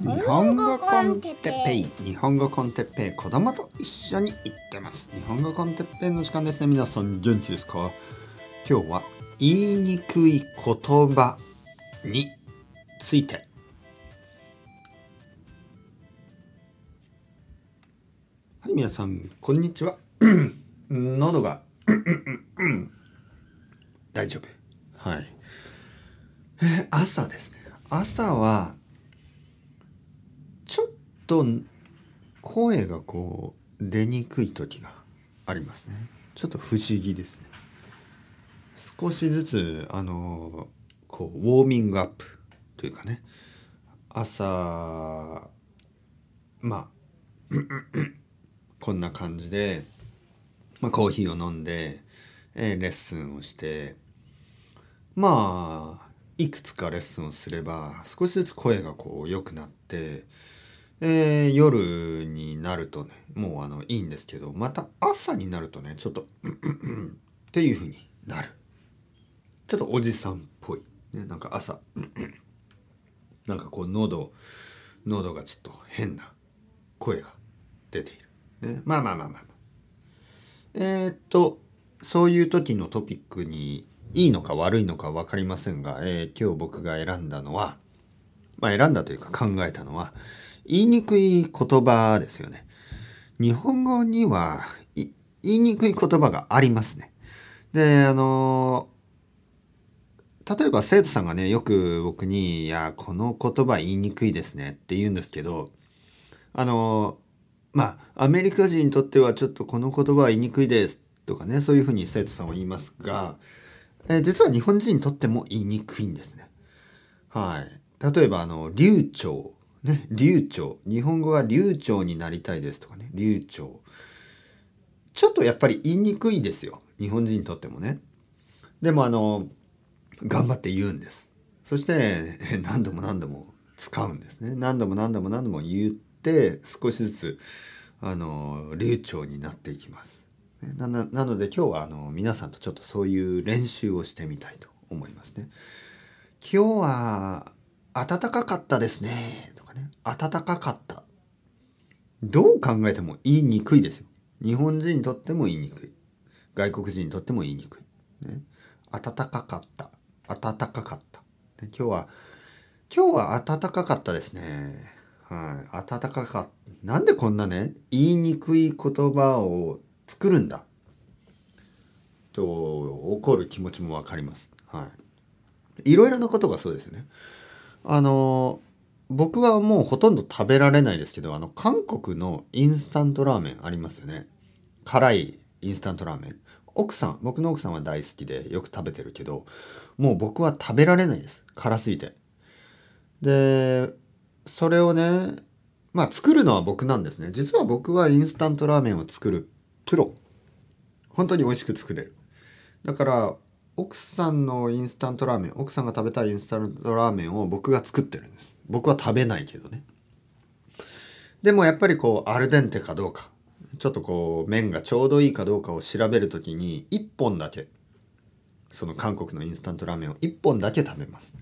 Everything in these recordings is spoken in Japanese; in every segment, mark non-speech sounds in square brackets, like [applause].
日本語コンテッペイ日本語コンテッペイ子供と一緒に行ってます日本語コンテッペイの時間ですね皆さん元気ですか今日は言いにくい言葉についてはい皆さんこんにちは [coughs] 喉が [coughs] 大丈夫はい、え朝ですね朝はと声がこう出にくい時がありますねちょっと不思議ですね少しずつあのこうウォーミングアップというかね朝まあ [clears throat] こんな感じで、まあ、コーヒーを飲んで、えー、レッスンをしてまあいくつかレッスンをすれば少しずつ声がこう良くなってえー、夜になるとね、もうあの、いいんですけど、また朝になるとね、ちょっと、うんんんっていう風になる。ちょっとおじさんっぽい。ね、なんか朝、なんかこう喉、喉がちょっと変な声が出ている。ね、まあまあまあまあ、まあ。えー、っと、そういう時のトピックにいいのか悪いのか分かりませんが、えー、今日僕が選んだのは、まあ選んだというか考えたのは、言いにくい言葉ですよね。日本語には言いにくい言葉がありますね。で、あの、例えば生徒さんがね、よく僕に、いや、この言葉言いにくいですねって言うんですけど、あの、まあ、アメリカ人にとってはちょっとこの言葉は言いにくいですとかね、そういうふうに生徒さんは言いますが、え実は日本人にとっても言いにくいんですね。はい。例えば、あの、流暢ね、流暢。日本語が流暢になりたいですとかね、流暢。ちょっとやっぱり言いにくいですよ。日本人にとってもね。でもあの、頑張って言うんです。そして、何度も何度も使うんですね。何度も何度も何度も言って、少しずつ、あの、流暢になっていきます。ななので今日はあの皆さんとちょっとそういう練習をしてみたいと思いますね。今日は暖かかったですね。暖かかった。どう考えても言いにくいですよ。日本人にとっても言いにくい。外国人にとっても言いにくい。ね、暖かかった。暖かかった。で今日は、今日は暖かかったですね。はい。暖かかった。なんでこんなね、言いにくい言葉を作るんだと怒る気持ちもわかります。はい。いろいろなことがそうですね。あの僕はもうほとんど食べられないですけど、あの、韓国のインスタントラーメンありますよね。辛いインスタントラーメン。奥さん、僕の奥さんは大好きでよく食べてるけど、もう僕は食べられないです。辛すぎて。で、それをね、まあ作るのは僕なんですね。実は僕はインスタントラーメンを作るプロ。本当に美味しく作れる。だから奥さんのインスタントラーメン奥さんが食べたいインスタントラーメンを僕が作ってるんです僕は食べないけどねでもやっぱりこうアルデンテかどうかちょっとこう麺がちょうどいいかどうかを調べる時に1本だけその韓国のインスタントラーメンを1本だけ食べます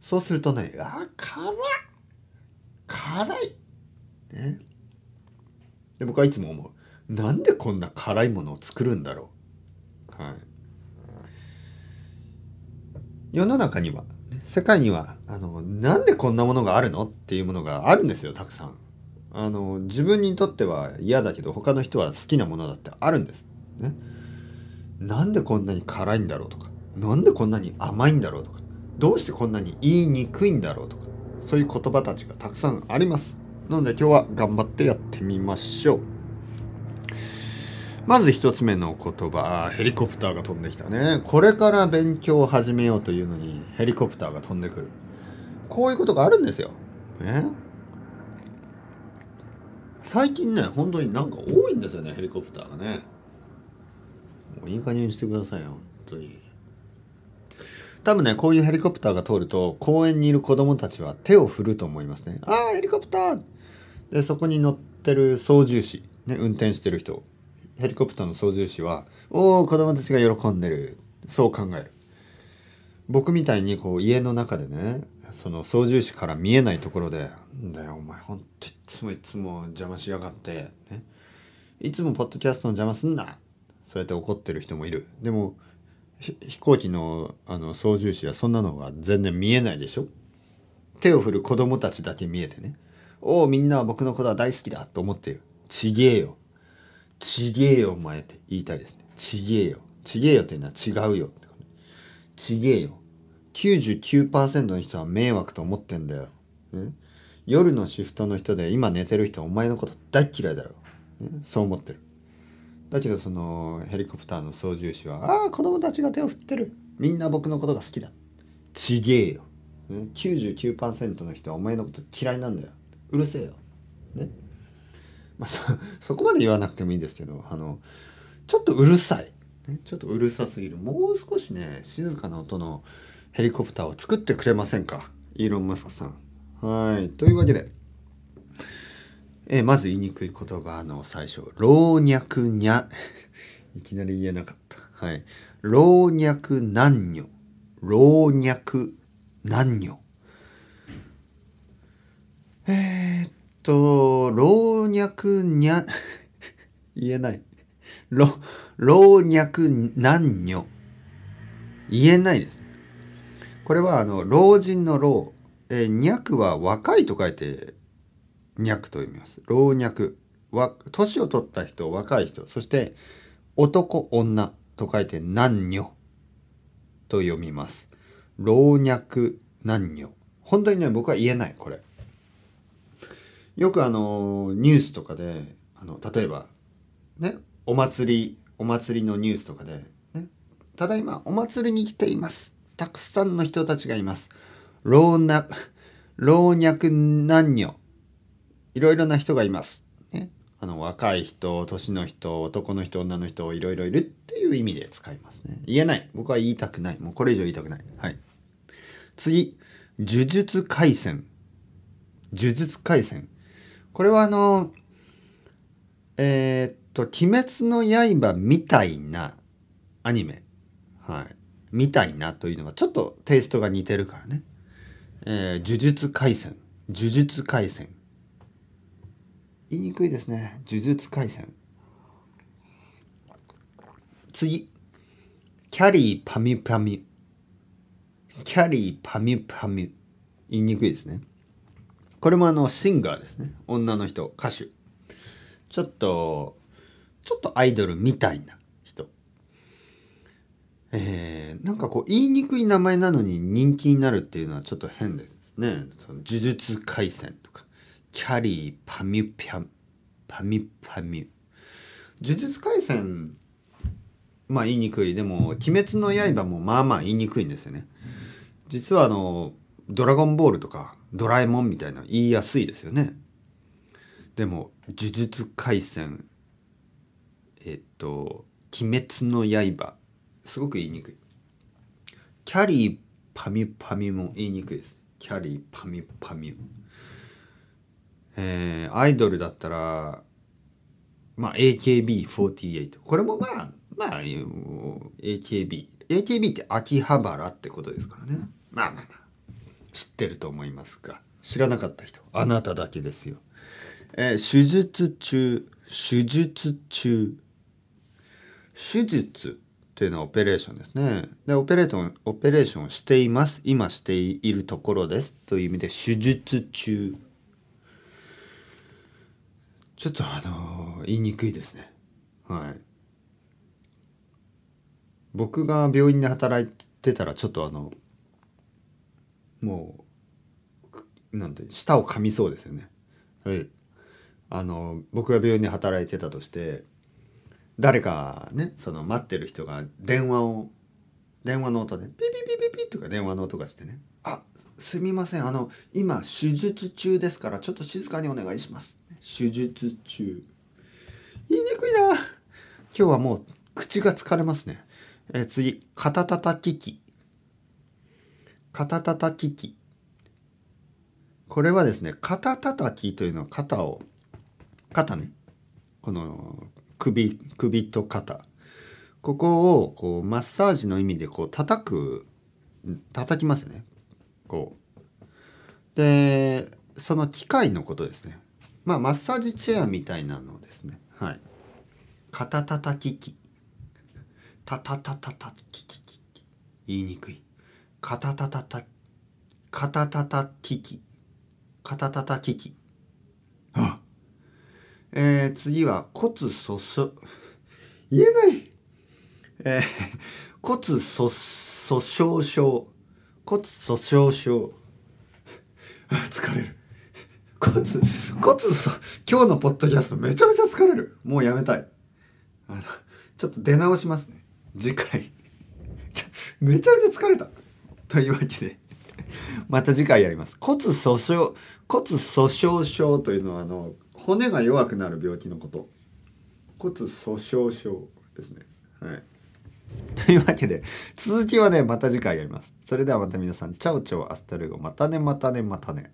そうするとねあ辛い辛いねで僕はいつも思うなんでこんな辛いものを作るんだろうはい世の中には、世界には、あの、なんでこんなものがあるのっていうものがあるんですよ、たくさん。あの、自分にとっては嫌だけど、他の人は好きなものだってあるんです。ね。なんでこんなに辛いんだろうとか、なんでこんなに甘いんだろうとか、どうしてこんなに言いにくいんだろうとか、そういう言葉たちがたくさんあります。なので今日は頑張ってやってみましょう。まず一つ目の言葉ヘリコプターが飛んできたねこれから勉強を始めようというのにヘリコプターが飛んでくるこういうことがあるんですよ、最近ね本当になんか多いんですよねヘリコプターがねもういい加減にしてくださいよ本当に多分ねこういうヘリコプターが通ると公園にいる子供たちは手を振ると思いますねああヘリコプターでそこに乗ってる操縦士ね運転してる人ヘリコプターの操縦士は「おお子供たちが喜んでる」そう考える僕みたいにこう家の中でねその操縦士から見えないところで「だよお前ほんといつもいつも邪魔しやがって」ね「いつもポッドキャストの邪魔すんな」そうやって怒ってる人もいるでも飛行機のあの操縦士はそんなのが全然見えないでしょ手を振る子供たちだけ見えてね「おおみんなは僕のことは大好きだ」と思っているちげえよちげえよお前って言いたいですね。ちげえよ。ちげえよっていうのは違うよ。ちげえよ。99%の人は迷惑と思ってんだよ。夜のシフトの人で今寝てる人はお前のこと大嫌いだろ。そう思ってる。だけどそのヘリコプターの操縦士は「ああ子供たちが手を振ってるみんな僕のことが好きだ」ちげえよ、99%の人はお前のこと嫌いなんだようるせえよ、ね、まあ、そ [laughs] そこまで言わなくてもいいんですけどあのちょっとうるさい、ね、ちょっとうるさすぎるもう少しね静かな音のヘリコプターを作ってくれませんかイーロン・マスクさん。はいというわけで、えー、まず言いにくい言葉の最初老若にゃ [laughs] いきなり言えなかった。はい、老若男女老若男女えー、と、老若にゃ、[laughs] 言えない。老、老若男女。言えないです。これは、あの、老人の老、え脈は若いと書いて、脈と読みます。老若。わ、年を取った人、若い人。そして、男、女と書いて、男女と読みます。老若男女。本当にね、僕は言えない、これ。よくあのニュースとかであの例えばねお祭りお祭りのニュースとかで、ね、ただいまお祭りに来ていますたくさんの人たちがいます老若男女いろいろな人がいます、ね、あの若い人年の人男の人女の人いろいろいるっていう意味で使いますね言えない僕は言いたくないもうこれ以上言いたくないはい次呪術廻戦呪術廻戦これはあの、えー、っと、鬼滅の刃みたいなアニメ。はい。みたいなというのは、ちょっとテイストが似てるからね。えー、呪術廻戦。呪術廻戦。言いにくいですね。呪術廻戦。次。キャリーパミュパミュ。キャリーパミュパミュ。言いにくいですね。これもあのシンガーですね女の人歌手ちょっとちょっとアイドルみたいな人えー、なんかこう言いにくい名前なのに人気になるっていうのはちょっと変ですねその呪術廻戦とかキャリーパミュピャパミュパミュ呪術廻戦まあ言いにくいでも「鬼滅の刃」もまあまあ言いにくいんですよね実はあの「ドラゴンボール」とかドラえもんみたいな言いやすいですよね。でも「呪術廻戦」えっと「鬼滅の刃」すごく言いにくい。キャリーパミュパミュも言いにくいです。キャリーパミュパミュ。えー、アイドルだったら、まあ、AKB48。これもまあ、まあ、AKB。AKB って秋葉原ってことですからね。まあまあまあ。知ってると思いますが知らなかった人あなただけですよ、えー、手術中手術中手術っていうのはオペレーションですねでオペレーションオペレーションをしています今しているところですという意味で手術中ちょっとあのー、言いにくいですねはい僕が病院で働いてたらちょっとあのもうなんて舌を噛みそうですよね。はい、あの僕が病院で働いてたとして誰かねその待ってる人が電話を電話の音でピピピピピとか電話の音がしてね「あすみませんあの今手術中ですからちょっと静かにお願いします」手術中言いにくいな今日はもう口が疲れますね、え次肩たたき機肩たたき器。これはですね、肩たたきというのは肩を、肩ね、この首、首と肩。ここをこうマッサージの意味でこう叩く、叩きますね。こう。で、その機械のことですね。まあ、マッサージチェアみたいなのですね。はい。肩たたき機。たたたたたきききき。言いにくい。カタタタタ、カタタタキキ、カタタタキキ。ああ、えー、次は骨粗鬆。言えないえー、骨粗粗鬆症、骨粗鬆症。あ、疲れる。骨、骨粗、今日のポッドキャストめちゃめちゃ疲れる。もうやめたい。あの、ちょっと出直しますね。次回。[laughs] めちゃめちゃ疲れた。というわけでまた次回やります。骨粗しょう、骨粗しょう症というのは、あの、骨が弱くなる病気のこと。骨粗しょう症ですね。はい。というわけで、続きはね、また次回やります。それではまた皆さん、チャオチャオ、アスタルゴ、またね、またね、またね。